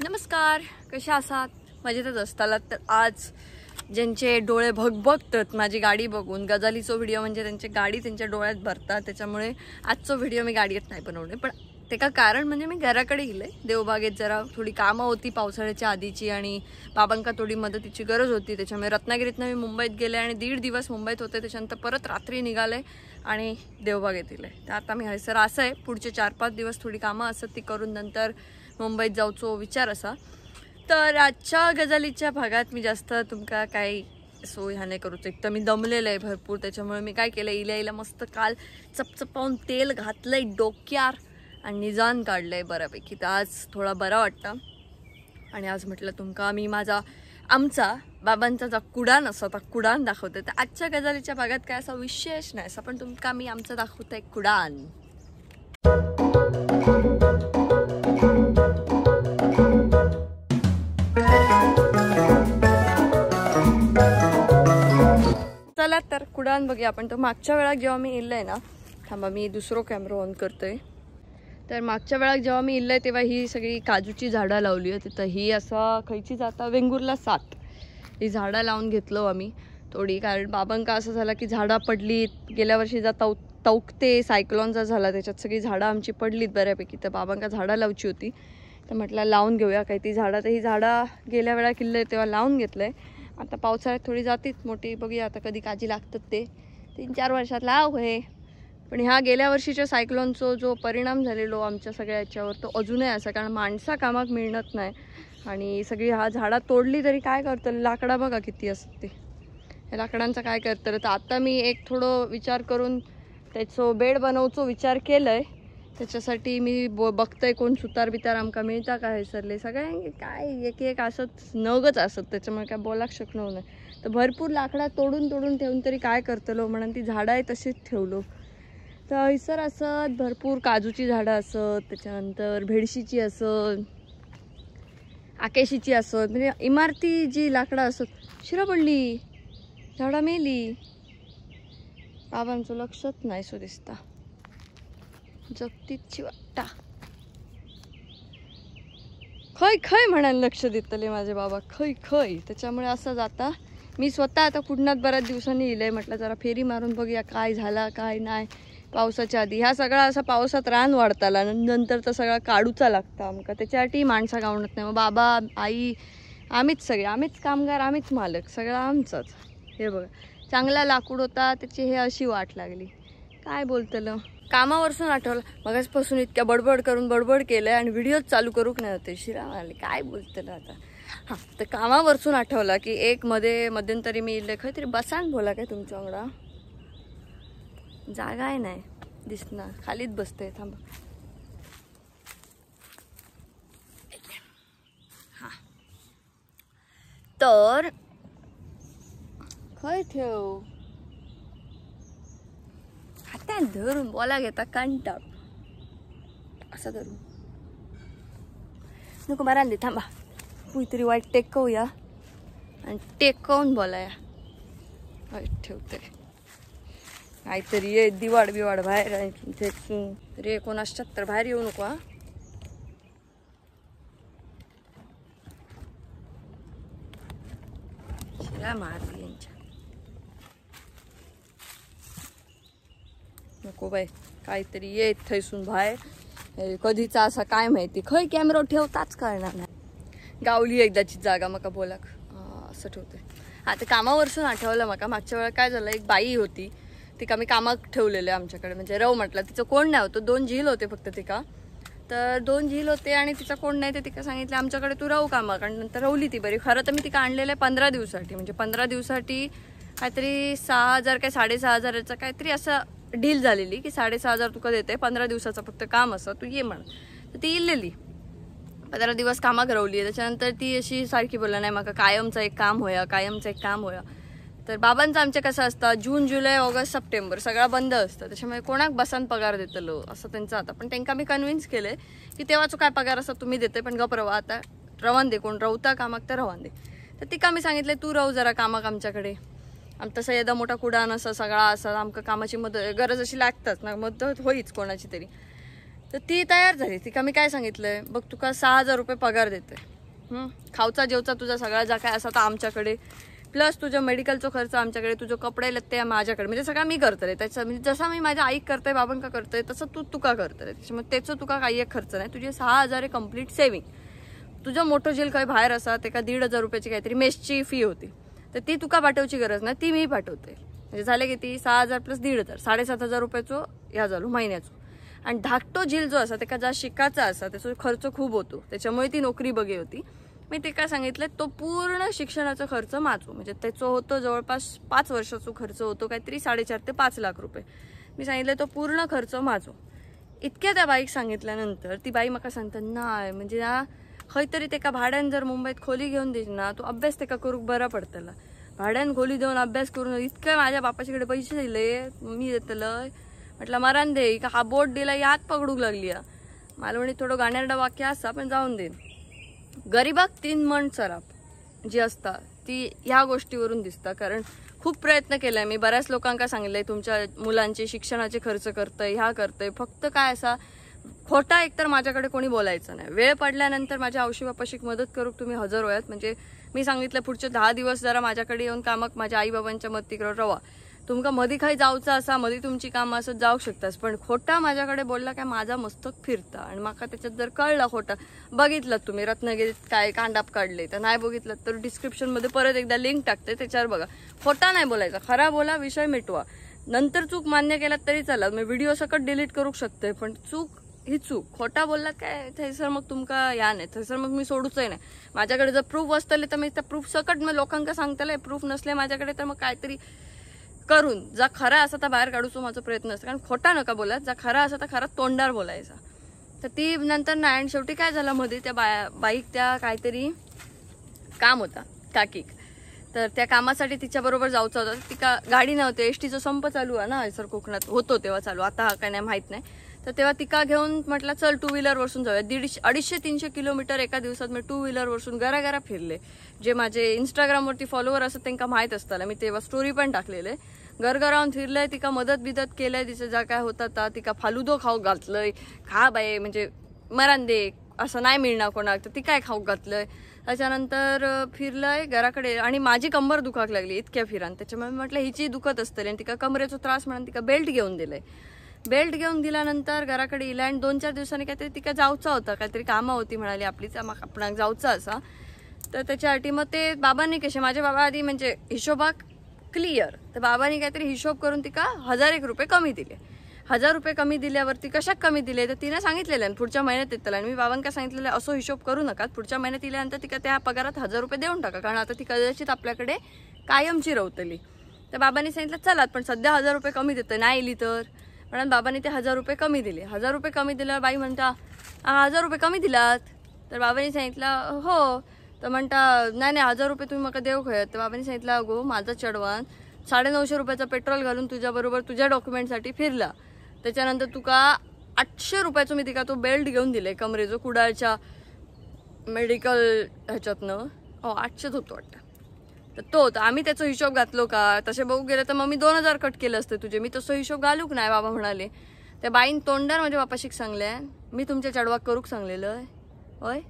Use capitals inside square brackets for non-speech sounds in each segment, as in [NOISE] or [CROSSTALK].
नमस्कार कशा असात मजेतच असताला तर आज ज्यांचे डोळे भगभगतात माझी गाडी बघून गजालीचो व्हिडिओ म्हणजे त्यांची गाडी त्यांच्या डोळ्यात भरतात त्याच्यामुळे आजचा व्हिडिओ मी गाडीत नाही बनवणे पण ते का कारण म्हणजे मी घराकडे गेले देवबागेत जरा थोडी कामं होती पावसाळ्याच्या आधीची आणि बाबांका थोडी मदतीची गरज होती त्याच्यामुळे रत्नागिरीतनं मी मुंबईत गेले आणि दीड दिवस मुंबईत होते त्याच्यानंतर परत रात्री निघाले आणि देवबागेत गेले तर आता मी हयसर असं आहे पुढचे चार पाच दिवस थोडी कामं असत ती करून नंतर मुंबईत जाऊचो विचार असा तर आजच्या गजालीच्या भागात मी जास्त तुमका काही सो ह्या नाही करूच एक तर मी दमलेलं आहे भरपूर त्याच्यामुळे मी काय केलं इल्या इला मस्त काल चपचपावून तेल घातलं आहे डोक्यार आणि निजान काढलं आहे बऱ्यापैकी तर आज थोडा बरा वाटतं आणि आज म्हटलं तुमका मी माझा आमचा बाबांचा जो कुडान असा तो कुडान दाखवते तर आजच्या गजालीच्या भागात काय असा विशेष नाही असा पण तुमका मी आमचा दाखवतो आहे कुडान तर कुडान बघूया आपण तर मागच्या वेळा जेव्हा मी इल्लं आहे ना थांबा मी दुसरो कॅमेरा ऑन करतोय तर मागच्या वेळा जेव्हा मी इल्लं आहे तेव्हा ही सगळी काजूची झाडं लावली होती तिथं ही असा खयची जाता वेंगुरला सात ही झाडं लावून घेतलो आम्ही थोडी कारण बाबांका असं झाला की झाडं पडली गेल्या वर्षी जा तौ तौकते सायक्लॉनचा झाला त्याच्यात सगळी झाडं आमची पडलीत बऱ्यापैकी तर बाबांका झाडं लावची होती तर म्हटलं लावून घेऊया काही ती झाडं तर ही झाडं गेल्या वेळा किल्ले तेव्हा लावून घेतलं आहे आता पावसाळ्यात थोडी जातीत मोठी बघूया आता कधी काजी लागतात ते तीन चार वर्षात लाव हे पण ह्या गेल्या वर्षीच्या सायक्लोनचा जो परिणाम झालेलो आमच्या सगळ्या याच्यावर तो अजूनही असा कारण माणसा कामाक मिळणत नाही आणि सगळी हा झाडा तोडली तरी काय करतं लाकडा बघा किती ते या लाकडांचं काय करतं तर आता मी एक थोडं विचार करून त्याचं बेड बनवचो विचार केलं आहे त्याच्यासाठी मी ब बघतंय कोण सुतार बितार आमका मिळता का सरले सगळ्यांचे काय एक एक असत नगच असत त्याच्यामुळे काय बोलाक शकणं नाही तर भरपूर लाकडा तोडून तोडून ठेवून तरी काय करतलो म्हणून ती झाडं आहे तशीच ठेवलो तर हैसर असत भरपूर काजूची झाडं असत त्याच्यानंतर भेडशीची असत आकेशीची असत म्हणजे इमारती जी लाकडं असत शिरा पडली झाडं मेली बाबांचं लक्षच नाही सो दिसता जगतीत वाटा खय खय म्हणायला लक्ष देतले माझे बाबा खय खय त्याच्यामुळे असं जाता मी स्वतः आता पुण्यात बऱ्याच दिवसांनी इलंय म्हटलं जरा फेरी मारून बघूया काय झाला काय नाही पावसाच्या आधी ह्या सगळा असा पावसात रान वाढताला नंतर तर सगळा काढूचा लागता आमका त्याच्यासाठी माणसा गावणत नाही मग बाबा आई आम्हीच सगळे आम्हीच कामगार आम्हीच मालक सगळा आमचाच हे बघा चांगला लाकूड होता त्याची हे अशी वाट लागली काय बोलतलं कामावरसून आठवलं पासून इतक्या बडबड करून बडबड केलं आणि व्हिडिओच चालू करूक नाही होते शिराम आले काय बोलतलं आता हा तर कामावरसून आठवला की एक मध्ये मध्यंतरी मी खरं तरी बसान बोला काय तुमच्या वांगडा जागा नाही दिसणार खालीच बसते थांबा हां तर खय ठेव त्या धरून बोला घेता कंटाळ असं धरून नको मला आणली थांबा तरी वाईट टेकवूया आणि टेकवून बोलाया वाईट ठेवते काहीतरी ये दिवाड बिवाड बाहेर रे तर बाहेर येऊ नको हा मारली यांच्या नको बाय काहीतरी येत थैसून बाहेर कधीचा असा काय माहिती खय कॅमेरा ठेवताच करणार नाही गावली एकदाची जागा मका बोलाक असं ठेवते आता कामावरसून आठवलं मका मागच्या वेळा काय झालं एक बाई होती तिका मी कामाक ठेवलेलं आमच्याकडे म्हणजे रव म्हटलं तिचं कोण नाही होतं दोन झील होते फक्त तिका तर दोन झील होते आणि तिचा कोण नाही ते तिका सांगितलं आमच्याकडे तू राहू कामा आणि नंतर रवली ती बरी खरं तर मी तिका आणलेलं आहे पंधरा दिवसासाठी म्हणजे पंधरा दिवसासाठी काहीतरी सहा हजार काय साडेसहा हजाराचा काहीतरी असं डील झालेली की साडेसहा हजार तुका देते पंधरा दिवसाचं फक्त काम असं तू ये म्हण तर ती इल्लेली पंधरा दिवस कामा करवली त्याच्यानंतर ती अशी सारखी बोलला नाही मका कायमचं एक काम होया कायमचं एक काम होया तर बाबांचं आमचं कसं असतं जून जुलै ऑगस्ट सप्टेंबर सगळा बंद असतं त्याच्यामुळे कोणाक बसान पगार देतलो असं त्यांचं आता पण त्यांना मी कन्व्हिन्स केले की तेव्हाच काय पगार असा तुम्ही देते पण गप रवा आता रवान दे कोण रवता कामाक तर रवान दे तर ती कामी सांगितले तू राहू जरा कामाक आमच्याकडे तसा येदा मोठा कुडान असा सगळा असा आमकां कामाची मदत गरज अशी लागतात ना मदत होईच कोणाची तरी तर ती तयार झाली तिका मी काय सांगितलंय बघ तुका सहा हजार रुपये पगार देते खावचा जेवचा तुझा सगळा जा काय असा तर आमच्याकडे प्लस तुझ्या मेडिकलचं खर्च आमच्याकडे तुझं कपडे लत्ते माझ्याकडे म्हणजे सगळं मी आहे त्याचं म्हणजे जसा मी माझ्या आईक करते बाबांका करते तसं तू तुका करतले त्याच्यामुळे त्याचं तुका काही एक खर्च नाही तुझे सहा हजार आहे कम्प्लीट सेविंग तुझं मोठं जेल काही बाहेर असा ते का दीड हजार रुपयाची काहीतरी मेसची फी होती तर ती तुका पाठवची गरज नाही ती मी पाठवते म्हणजे झाले ती सहा हजार प्लस दीड हजार साडेसात हजार रुपयाचो ह्या झालो महिन्याचो आणि धाकटो झील जो असा त्या ज्या शिकाचा असा त्याचा खर्च खूप होतो त्याच्यामुळे ती नोकरी बघे होती मी ते काय सांगितलं तो पूर्ण शिक्षणाचा खर्च माझो म्हणजे त्याचं होतो जवळपास पाच वर्षाचा खर्च होतो काहीतरी साडेचार ते पाच लाख रुपये मी सांगितलं तो पूर्ण खर्च माझो इतक्या त्या बाईक सांगितल्यानंतर ती बाई मला सांगतात नाही म्हणजे ना खंय तरी तेका भाड्यान जर मुंबईत खोली घेऊन दिली ना तो अभ्यास तेका करूक बरा पडतला भाड्यान खोली देऊन अभ्यास करून इतकं माझ्या बापाच्याकडे पैसे दिले मी देतलं म्हटलं मरण दे का हा बोट दिला यात पकडू लागली मला म्हणे थोडं गाण्यारडा वाक्य असा पण जाऊन देईन गरीबाक तीन मन सराप जी असता ती ह्या गोष्टीवरून दिसता कारण खूप प्रयत्न केलाय मी बऱ्याच लोकांका सांगितलंय तुमच्या मुलांचे शिक्षणाचे खर्च करतंय ह्या करतय फक्त काय असा खोटा एकतर माझ्याकडे कोणी बोलायचं नाही वेळ पडल्यानंतर माझ्या बापाशी मदत करू तुम्ही हजर होयात म्हणजे मी सांगितलं पुढचे दहा दिवस जरा माझ्याकडे येऊन कामक माझ्या आई बाबांच्या मदतीकडे रवा तुमका मधी काही जाऊचा असा मधी तुमची कामं असं जाऊ शकतास पण खोटा माझ्याकडे बोलला काय माझा मस्तक फिरता आणि माका त्याच्यात जर कळला खोटा बघितलं तुम्ही रत्नागिरीत काय कांडाप काढले तर नाही बघितलं तर डिस्क्रिप्शनमध्ये परत एकदा लिंक टाकते त्याच्यावर बघा खोटा नाही बोलायचा खरा बोला विषय मिटवा नंतर चूक मान्य केला तरी चला मी व्हिडिओ सकट डिलीट करू शकते पण चूक हिचू खोटा बोलला काय थंयसर मग तुमका या नाही थंयसर मग मी सोडूचही नाही माझ्याकडे जर प्रूफ असतले तर मी त्या प्रूफ सकट मग लोकांना सांगतले प्रूफ नसले माझ्याकडे तर मग काहीतरी करून जा खरा असा तर बाहेर काढूचो माझा प्रयत्न असतो कारण खोटा नका बोला जा खरा असा तर खरा तोंडार बोलायचा तर ती नंतर ना शेवटी काय झालं मध्ये त्या बाईक त्या काहीतरी काम होता काकीक तर त्या कामासाठी तिच्याबरोबर जाऊचा होता ती का गाडी नव्हती एस टीचा संप चालू आहे ना सर कोकणात होतो तेव्हा चालू आता काय नाही माहीत नाही तर तेव्हा तिका घेऊन म्हटलं चल टू व्हीलर वरून जाऊया दीडशे अडीचशे तीनशे किलोमीटर एका दिवसात मी टू व्हीलरवरसून घराघरा फिरले जे माझे इंस्टाग्रामवरती फॉलोवर असतात त्यांना माहीत असताना मी तेव्हा स्टोरी पण टाकलेले घरघरावून फिरलंय तिका मदत बिदत केलंय तिचं जा काय होता ता तिका फालुदो खाऊ घातलंय खा बाई म्हणजे मरण दे असं नाही मिळणार कोणाक तर ती काय खाऊ घातलंय त्याच्यानंतर फिरलंय घराकडे आणि माझी कंबर दुखाक लागली इतक्या फिरान त्याच्यामुळे म्हटलं हिची दुखत असतली आणि तिका कमरेचा त्रास म्हणून तिका बेल्ट घेऊन दिलंय बेल्ट घेऊन दिल्यानंतर घराकडे इला आणि दोन चार दिवसांनी काहीतरी तिका जाऊचा होता काहीतरी कामं होती म्हणाली आपलीच आपण जाऊचा असा तर त्याच्यासाठी मग ते बाबांनी कसे माझ्या बाबा आधी म्हणजे हिशोबाक क्लिअर तर बाबांनी काहीतरी हिशोब करून तिका हजार एक रुपये कमी दिले हजार रुपये कमी दिल्यावरती कशाक कमी दिले तर तिने सांगितलेलं आणि पुढच्या महिन्यात येतलं आणि मी बाबांका सांगितलेलं असो हिशोब करू नका पुढच्या महिन्यात इल्यानंतर तिका त्या पगारात हजार रुपये देऊन टाका कारण आता ती कदाचित आपल्याकडे कायमची रवतली तर बाबांनी सांगितलं चला पण सध्या हजार रुपये कमी देतं नाही आली तर म्हणून बाबाने ते हजार रुपये कमी दिले हजार रुपये कमी दिल्यावर बाई म्हणता हजार रुपये कमी दिलात तर बाबांनी सांगितलं हो तर म्हणता नाही नाही हजार रुपये तुम्ही मला देऊ खरं तर बाबांनी सांगितलं अगो माझं चढवण साडेनऊशे रुपयाचं पेट्रोल घालून तुझ्याबरोबर तुझ्या डॉक्युमेंटसाठी फिरला त्याच्यानंतर तुका आठशे रुपयाचं मी तिका तो बेल्ट घेऊन दिले कमरेजो कुडाळच्या मेडिकल ह्याच्यातनं हो आठशेच होतो वाटतं तो आम्ही त्याचा हिशोब घातलो का तसे बघू गेलं तर मग मी दोन हजार कट केलं असतं तुझे मी तसं हिशोब घालूक नाही बाबा म्हणाले त्या बाईन तोंडार माझ्या बापाशी सांगल्या मी तुमच्या चढवा करूक सांगलेलं आहे होय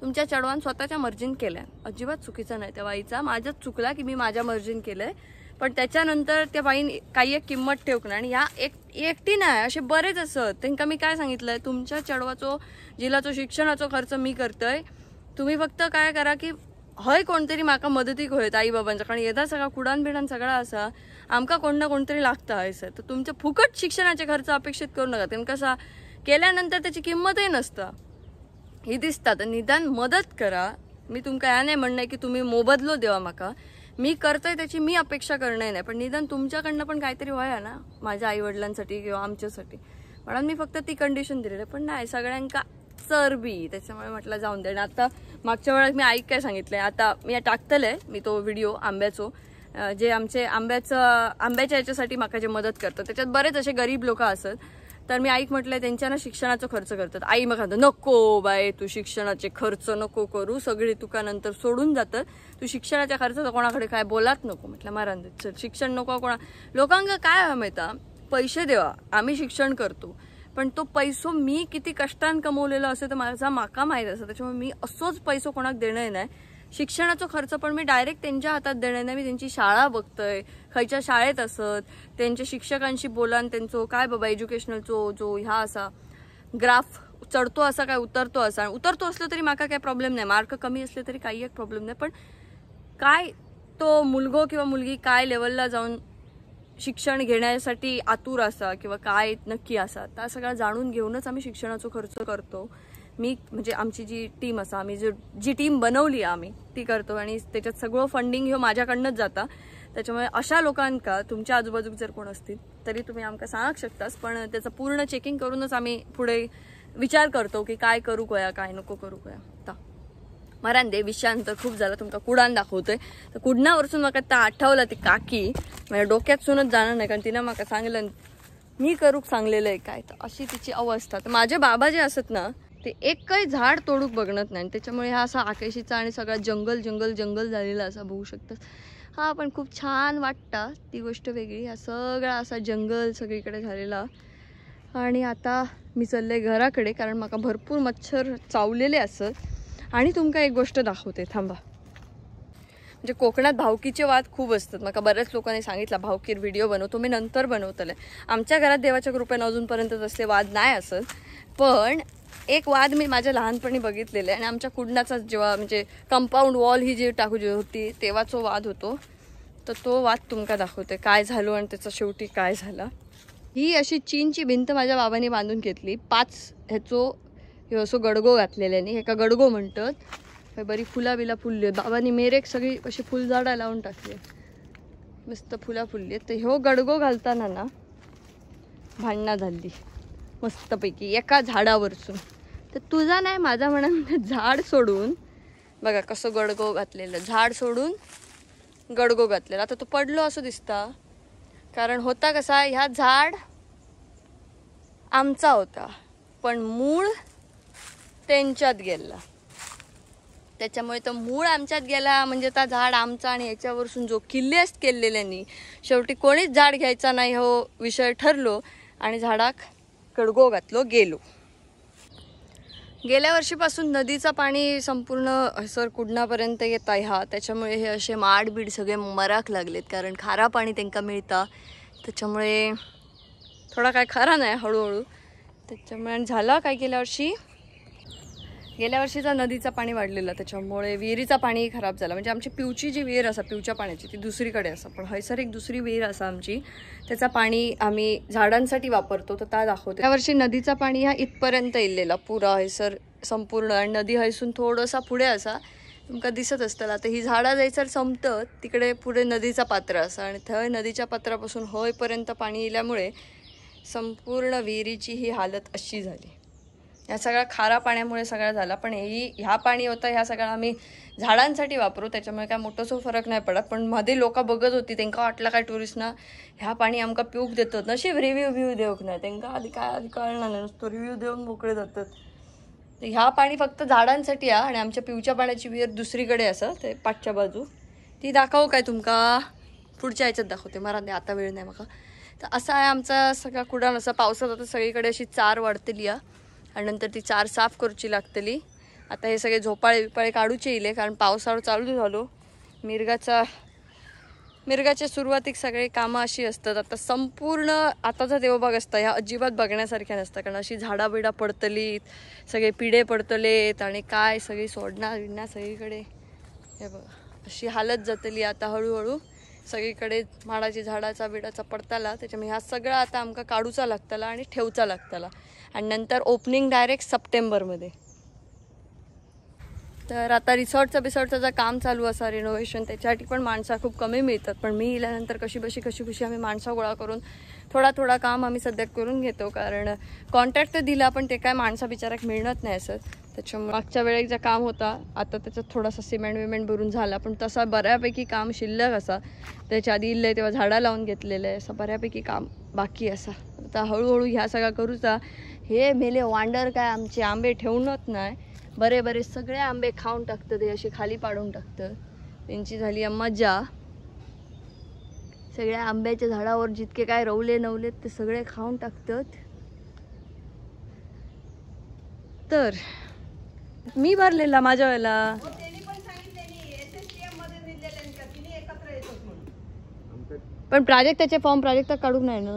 तुमच्या चढवान स्वतःच्या मर्जीन केल्या अजिबात चुकीचं नाही त्या बाईचा माझ्याच चुकला की मी माझ्या मर्जीन आहे पण त्याच्यानंतर त्या बाईन काही एक किंमत ठेवक नाही आणि ह्या एक एकटी नाही असे बरेच असत त्यांना मी काय आहे तुमच्या चढवाचो जिलाचो शिक्षणाचा खर्च मी करतोय तुम्ही फक्त काय करा की हय कोणतरी तरी म्हाका मदतीक आई बाबांच्या कारण येदा सगळा कुडान बिडान सगळा असा आमका कोण ना कोणतरी लागता लागता हयसर तर तुमच्या फुकट शिक्षणाचे खर्च अपेक्षित करू नका कारण कसा केल्यानंतर त्याची किंमतही नसता ही दिसता तर निदान मदत करा मी तुमका ह्या नाही म्हणणं की तुम्ही मोबदलो देवा म्हाका मी करतोय त्याची मी अपेक्षा करणे नाही पण निदान तुमच्याकडनं पण काहीतरी व्हाया ना माझ्या आईवडिलांसाठी किंवा आमच्यासाठी म्हणून मी फक्त ती कंडिशन दिलेली पण नाही सगळ्यांका चरबी त्याच्यामुळे म्हटलं जाऊन दे आता मागच्या वेळात मी ऐक काय सांगितलंय आता मी टाकतलंय मी तो व्हिडिओ आंब्याचो जे आमचे आंब्याचं आंब्याच्या याच्यासाठी माका जे मदत करतात त्याच्यात बरेच असे गरीब लोक असत तर मी ऐक म्हटलंय त्यांच्या ना शिक्षणाचा खर्च करतात आई मग नको बाय तू शिक्षणाचे खर्च नको करू सगळे तुका नंतर सोडून जातात तू शिक्षणाच्या खर्चाचा कोणाकडे काय बोलात नको म्हटलं मारान शिक्षण नको कोणा लोकांक काय माहिती पैसे देवा आम्ही शिक्षण करतो पण तो पैसो मी किती कष्टान कमवलेलो असेल तर माझा माका माहीत असं त्याच्यामुळे मी असोच पैसो कोणाक देणं नाही शिक्षणाचा खर्च पण मी डायरेक्ट त्यांच्या हातात देणं नाही मी त्यांची शाळा बघतोय खायच्या शाळेत असत त्यांच्या शिक्षकांशी बोलान त्यांचं काय बाबा एज्युकेशनलचो जो ह्या असा ग्राफ चढतो असा काय उतरतो असा उतरतो असलो तरी माका काय प्रॉब्लेम नाही मार्क कमी असले तरी काही एक प्रॉब्लेम नाही पण काय तो मुलगो किंवा मुलगी काय लेवलला जाऊन शिक्षण घेण्यासाठी आतुर असा किंवा काय नक्की असा त्या सगळा जाणून घेऊनच आम्ही शिक्षणाचा खर्च करतो मी म्हणजे आमची जी टीम असा आम्ही जो जी टीम बनवली आम्ही ती करतो आणि त्याच्यात सगळं फंडिंग हे माझ्याकडनंच जाता त्याच्यामुळे अशा लोकांका तुमच्या आजूबाजूक जर कोण असतील तरी तुम्ही आमका सांगू शकतास पण त्याचं पूर्ण चेकिंग करूनच आम्ही पुढे विचार करतो की काय करू गोया काय नको करू गोया मरान दे विषांत खूप झाला तुमचा कुडान दाखवतोय तर कुडणावरसून मला आता आठवलं ती काकी म्हणजे डोक्यात सुनच जाणार नाही कारण तिनं मला सांगलं मी करूक सांगलेलं आहे काय तर अशी तिची अवस्था तर माझे बाबा जे असत ना ते एक काही झाड तोडूक बघणत नाही त्याच्यामुळे हा असा आकेशीचा आणि सगळा जंगल जंगल जंगल झालेला असा बघू शकतात हा पण खूप छान वाटता ती गोष्ट वेगळी हा सगळा असा जंगल सगळीकडे झालेला आणि आता मी चालले घराकडे कारण मला भरपूर मच्छर चावलेले असत आणि तुमका एक गोष्ट दाखवते थांबा म्हणजे कोकणात भावकीचे वाद खूप असतात मला बऱ्याच लोकांनी सांगितलं भावकीर व्हिडिओ बनवतो मी नंतर बनवतले आमच्या घरात देवाच्या कृपेनं अजूनपर्यंत तसले वाद नाही असत पण एक वाद मी माझ्या लहानपणी बघितलेले आहे आणि आमच्या कुडणाचा जेव्हा म्हणजे कंपाऊंड वॉल ही जी टाकू जी होती तेव्हाचो वाद होतो तर तो वाद तुमका दाखवते काय झालो आणि त्याचा शेवटी काय झाला ही अशी चीनची भिंत माझ्या बाबांनी बांधून घेतली पाच ह्याचो ह्यो असो गडगो आणि एका गडगो म्हणतात बरी फुला बिला फुलली बाबांनी मेरेक सगळी अशी फुलझाडं लावून टाकली मस्त फुला फुलली तर ह्यो गडगो घालताना ना भांडणं झाली मस्तपैकी एका झाडावरसून तर तुझा नाही माझा म्हणा झाड सोडून बघा कसं गडगो घातलेलं झाड सोडून गडगो घातलेला आता तो पडलो असं दिसता कारण होता कसा ह्या झाड आमचा होता पण मूळ त्यांच्यात गेला त्याच्यामुळे तर मूळ आमच्यात गेला म्हणजे त्या झाड आमचं आणि याच्यावरसून जो किल्लेस केलेल्यानी शेवटी कोणीच झाड घ्यायचा नाही हो विषय ठरलो आणि झाडाक कडगो घातलो गेलो गेल्या वर्षीपासून नदीचं पाणी संपूर्ण सर कुडणापर्यंत येत आहे हा त्याच्यामुळे हे असे माडबीड सगळे मराक लागलेत कारण खारा पाणी त्यांना मिळता त्याच्यामुळे थोडा काय खरा नाही हळूहळू त्याच्यामुळे आणि झालं काय गेल्या वर्षी गेल्या वर्षीचा नदीचा पाणी वाढलेलं त्याच्यामुळे विहिरीचा पाणी खराब झाला म्हणजे आमची पिवची जी विहीर असा पिवच्या पाण्याची ती दुसरीकडे असा पण हयसर एक दुसरी विहीर असा आमची त्याचा पाणी आम्ही झाडांसाठी वापरतो तर त्या दाखवतो त्या वर्षी नदीचा पाणी हा इथपर्यंत येलेला पुरा हयसर संपूर्ण आणि नदी हैसून थोडंसा पुढे असा तुमका दिसत असताना आता ही झाडा जायचं संपतं तिकडे पुढे नदीचा पात्र असा आणि थंय नदीच्या पात्रापासून होयपर्यंत पाणी इल्यामुळे संपूर्ण विहिरीची ही हालत अशी झाली ह्या सगळ्या खारा पाण्यामुळे सगळा झाला पण ही ह्या पाणी होतं ह्या सगळ्या आम्ही झाडांसाठी वापरू त्याच्यामुळे काय मोठंसो फरक नाही पडत पण मध्ये लोक बघत होती त्यांना वाटलं काय टुरिस्टना ह्या पाणी आमका पिऊक देतात नशी रिव्ह्यू बिव्यू देऊक नाही त्यांना आधी काय आधी कळणार नाही नुसतं रिव्ह्यू देऊन मोकळे जातात तर ह्या पाणी फक्त झाडांसाठी आहे आणि आमच्या पिऊच्या पाण्याची विहीर दुसरीकडे असं ते पाठच्या बाजू ती दाखवू काय तुमका पुढच्या ह्याच्यात दाखवते मला नाही आता वेळ नाही मग तर असा आहे आमचा सगळा कुडाण असा पावसात आता सगळीकडे अशी चार वाढतेली आहे आणि नंतर ती चार साफ करूची लागतली आता हे सगळे झोपाळे विपाळे काढूचे इले कारण पावसाळा चालू झालो मिरगाचा मिरगाच्या सुरुवातीक सगळे कामं अशी असतात आता संपूर्ण आताचा देवबाग असता ह्या अजिबात बघण्यासारख्या नसतं कारण अशी झाडाबिडा पडतलीत सगळे पिढे पडतलेत आणि काय सगळी सोडणार विडणार सगळीकडे हे बघा अशी हालत जातली आता हळूहळू सगळीकडे माडाची झाडाचा बिडाचा पडताला त्याच्यामुळे ह्या सगळा आता आमका काढूचा लागताला आणि ठेवचा लागताला आणि नंतर ओपनिंग डायरेक्ट सप्टेंबरमध्ये तर आता रिसॉर्टचं बिसॉर्टचं जर काम चालू असा रिनोव्हेशन त्याच्यासाठी पण माणसं खूप कमी मिळतात पण मी इल्यानंतर कशी बशी कशी खुशी आम्ही माणसं गोळा करून थोडा थोडा काम आम्ही सध्या करून घेतो कारण कॉन्ट्रॅक्ट तर दिला पण ते काय माणसं बिचाराक मिळणत नाही असं त्याच्यामुळे मागच्या वेळेक जे काम होता आता त्याच्यात थोडासा सिमेंट विमेंट भरून झाला पण तसा बऱ्यापैकी काम शिल्लक असा त्याच्या आधी इल्लं तेव्हा झाडं लावून घेतलेलं आहे असं बऱ्यापैकी काम बाकी असा आता हळूहळू ह्या सगळ्या करूचा हे मेले वांडर काय आमचे आंबे ठेवूनच नाही बरे बरे सगळे आंबे खाऊन टाकतं ते असे खाली पाडून टाकतं त्यांची झाली मजा सगळ्या आंब्याच्या झाडावर जितके काय रवले नवले ते सगळे खाऊन टाकत तर मी भरलेला माझ्या वेळेला हो, पण प्राजक्ताचे फॉर्म प्राजक्ता काढू नाही ना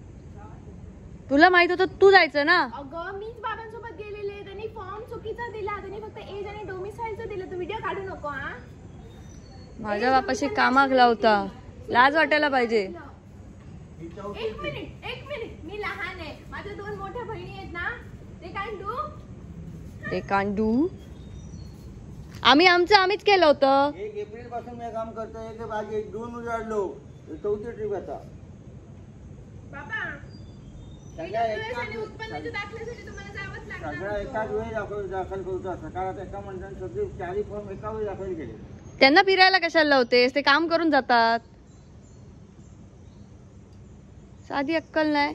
तुला माहित होतं तू जायचं ना अगं मीच बाबांसोबत गेलेले त्यांनी फॉर्म चुकीचा दिला त्यांनी फक्त एज आणि डोमिसाईलचं दिलं तू व्हिडिओ काढू नको हा माझ्या बापाशी कामागला होता लाज वाटायला पाहिजे एक मिनिट एक मिनिट मी लहान आहे माझ्या दोन मोठ्या बहिणी आहेत ना ते कांडू ते आम्ही आमचं आम्हीच केलं होतं एक एप्रिल पासून मी काम करतो एक दोन उजाडलो चौथी ट्रिप आता बाबा त्यांना फिरायला कशाला लावतेस ते काम करून जातात साधी अक्कल नाही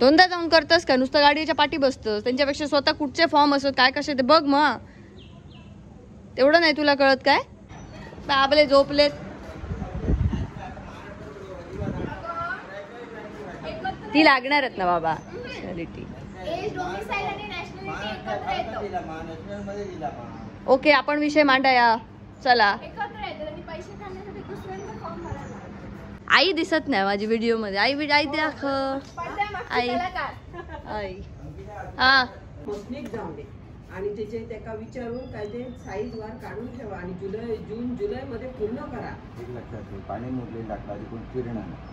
दोनदा जाऊन करतस का नुसतं गाडीच्या पाठी बसतोस त्यांच्यापेक्षा स्वतः कुठचे फॉर्म असत काय कसे ते बघ मग तेवढं नाही तुला कळत काय बाबले झोपलेत ती लागणारच ना बाबा ओके आपण विषय मांडाया चला आई दिसत नाही माझी व्हिडिओ मध्ये आई आई हो, द्या आई आई हा आणि त्याचे त्याका विचारून काय ते साईज वार काढून ठेवा आणि जुलै जून जुलै मध्ये पूर्ण करा पाणी मुरले लागला फिरणार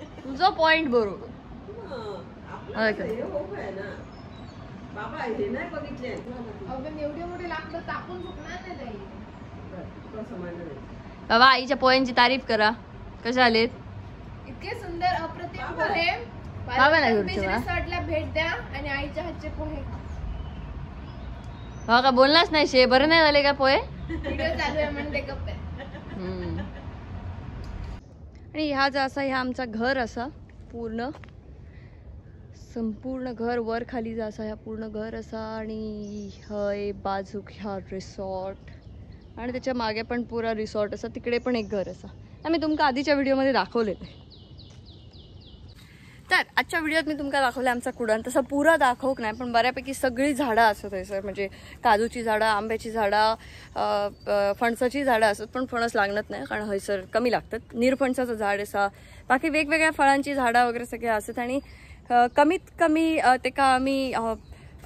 तुझा पॉइंट बरोबर बाबा आईच्या पोयांची तारीफ करा कशा आलेत इतके सुंदर अप्रतिम पोहे बाबा नाही भेट द्या आणि आईच्या हातचे पोहे बाबा का नाही शे बरं नाही झाले का पोहे व्हिडिओ [LAUGHS] चालू आहे म्हणते गप्पे आणि ह्या जा असा ह्या आमचा घर असा पूर्ण संपूर्ण घर वर खाली जा असा ह्या पूर्ण घर असा आणि हय बाजूक ह्या रिसॉर्ट आणि त्याच्या मागे पण पुरा रिसॉर्ट असा तिकडे पण एक घर असा आम्ही तुमका आधीच्या व्हिडिओमध्ये दाखवलेलं आहे तर आजच्या व्हिडिओत मी तुमका दाखवलं आमचा कुडान तसं पुरा दाखवूक नाही पण बऱ्यापैकी सगळी झाडं असत सर म्हणजे काजूची झाडं आंब्याची झाडं फणसाची झाडं असत पण फणस लागणार नाही कारण सर कमी लागतात निरफणसाचं झाड असा बाकी वेगवेगळ्या फळांची झाडं वगैरे सगळे असत आणि कमीत कमी ते का आम्ही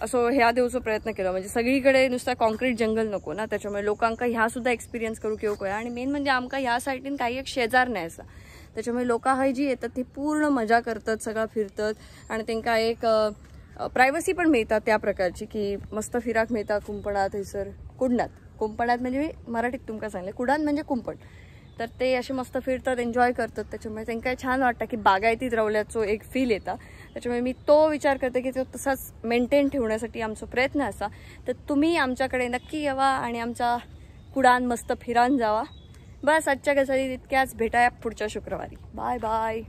असो ह्या देऊचा प्रयत्न केला म्हणजे सगळीकडे नुसता कॉन्क्रीट जंगल नको ना त्याच्यामुळे लोकांका ह्या सुद्धा एक्सपिरियन्स करू किंवा कळ्या आणि मेन म्हणजे आमका ह्या सायटीन काही एक शेजार नाही असा त्याच्यामुळे लोक हाय जी येतात ती पूर्ण मजा करतात सगळं फिरतात आणि त्यांना एक प्रायव्हसी पण मिळतात त्या प्रकारची की मस्त फिराक मिळतात कुंपणात थंयसर कुडणात कुंपणात म्हणजे मराठीत तुमकां सांगले कुडात म्हणजे कुंपण तर ते असे मस्त फिरतात एन्जॉय करतात त्याच्यामुळे त्यांना छान वाटतं की बागायतीत रवल्याचं एक फील येता त्याच्यामुळे मी तो विचार करते की तो तसाच मेंटेन ठेवण्यासाठी आमचो प्रयत्न असा तर तुम्ही आमच्याकडे नक्की यावा आणि आमचा कुडान मस्त फिरान जावा बस आजच्या गजाली तितक्याच भेटाया पुढच्या शुक्रवारी बाय बाय